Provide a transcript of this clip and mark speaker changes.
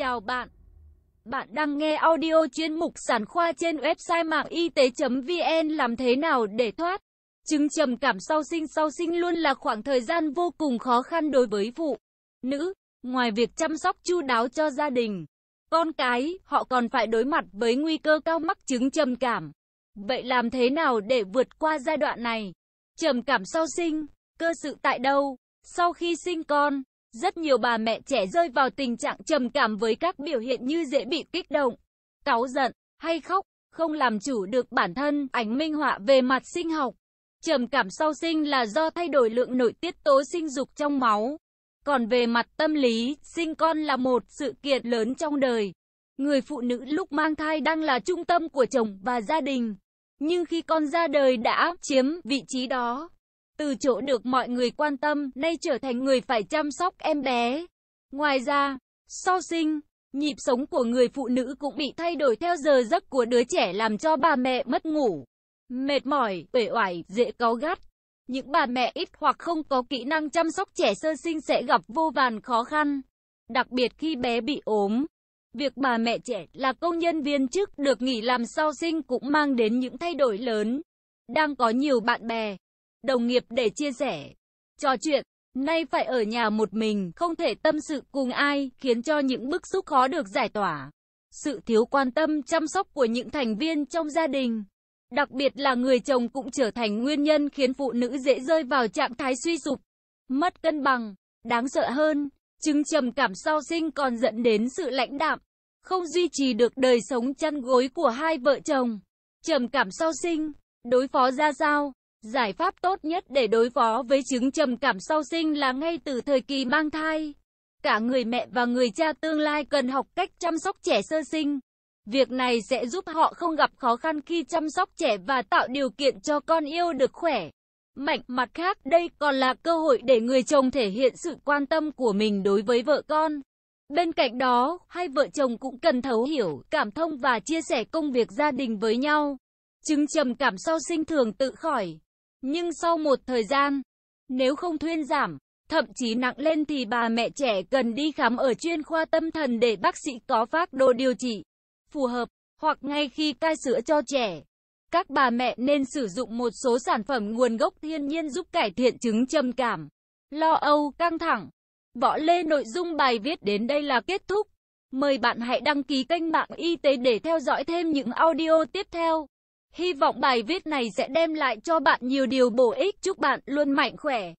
Speaker 1: Chào bạn. Bạn đang nghe audio chuyên mục sản khoa trên website mạng y tế.vn làm thế nào để thoát chứng trầm cảm sau sinh sau sinh luôn là khoảng thời gian vô cùng khó khăn đối với phụ nữ, ngoài việc chăm sóc chu đáo cho gia đình, con cái, họ còn phải đối mặt với nguy cơ cao mắc chứng trầm cảm. Vậy làm thế nào để vượt qua giai đoạn này? Trầm cảm sau sinh, cơ sự tại đâu? Sau khi sinh con, rất nhiều bà mẹ trẻ rơi vào tình trạng trầm cảm với các biểu hiện như dễ bị kích động, cáu giận hay khóc, không làm chủ được bản thân. Ảnh minh họa về mặt sinh học. Trầm cảm sau sinh là do thay đổi lượng nội tiết tố sinh dục trong máu. Còn về mặt tâm lý, sinh con là một sự kiện lớn trong đời. Người phụ nữ lúc mang thai đang là trung tâm của chồng và gia đình. Nhưng khi con ra đời đã chiếm vị trí đó. Từ chỗ được mọi người quan tâm, nay trở thành người phải chăm sóc em bé. Ngoài ra, sau sinh, nhịp sống của người phụ nữ cũng bị thay đổi theo giờ giấc của đứa trẻ làm cho bà mẹ mất ngủ, mệt mỏi, uể oải, dễ cáu gắt. Những bà mẹ ít hoặc không có kỹ năng chăm sóc trẻ sơ sinh sẽ gặp vô vàn khó khăn, đặc biệt khi bé bị ốm. Việc bà mẹ trẻ là công nhân viên chức được nghỉ làm sau sinh cũng mang đến những thay đổi lớn. Đang có nhiều bạn bè đồng nghiệp để chia sẻ, trò chuyện. Nay phải ở nhà một mình, không thể tâm sự cùng ai, khiến cho những bức xúc khó được giải tỏa. Sự thiếu quan tâm chăm sóc của những thành viên trong gia đình, đặc biệt là người chồng cũng trở thành nguyên nhân khiến phụ nữ dễ rơi vào trạng thái suy sụp, mất cân bằng. Đáng sợ hơn, chứng trầm cảm sau sinh còn dẫn đến sự lãnh đạm, không duy trì được đời sống chăn gối của hai vợ chồng. Trầm cảm sau sinh, đối phó ra sao? Giải pháp tốt nhất để đối phó với chứng trầm cảm sau sinh là ngay từ thời kỳ mang thai. Cả người mẹ và người cha tương lai cần học cách chăm sóc trẻ sơ sinh. Việc này sẽ giúp họ không gặp khó khăn khi chăm sóc trẻ và tạo điều kiện cho con yêu được khỏe. Mạnh mặt khác đây còn là cơ hội để người chồng thể hiện sự quan tâm của mình đối với vợ con. Bên cạnh đó, hai vợ chồng cũng cần thấu hiểu, cảm thông và chia sẻ công việc gia đình với nhau. Chứng trầm cảm sau sinh thường tự khỏi. Nhưng sau một thời gian, nếu không thuyên giảm, thậm chí nặng lên thì bà mẹ trẻ cần đi khám ở chuyên khoa tâm thần để bác sĩ có phác đồ điều trị phù hợp, hoặc ngay khi cai sữa cho trẻ. Các bà mẹ nên sử dụng một số sản phẩm nguồn gốc thiên nhiên giúp cải thiện chứng trầm cảm, lo âu, căng thẳng. Võ Lê nội dung bài viết đến đây là kết thúc. Mời bạn hãy đăng ký kênh mạng y tế để theo dõi thêm những audio tiếp theo. Hy vọng bài viết này sẽ đem lại cho bạn nhiều điều bổ ích. Chúc bạn luôn mạnh khỏe.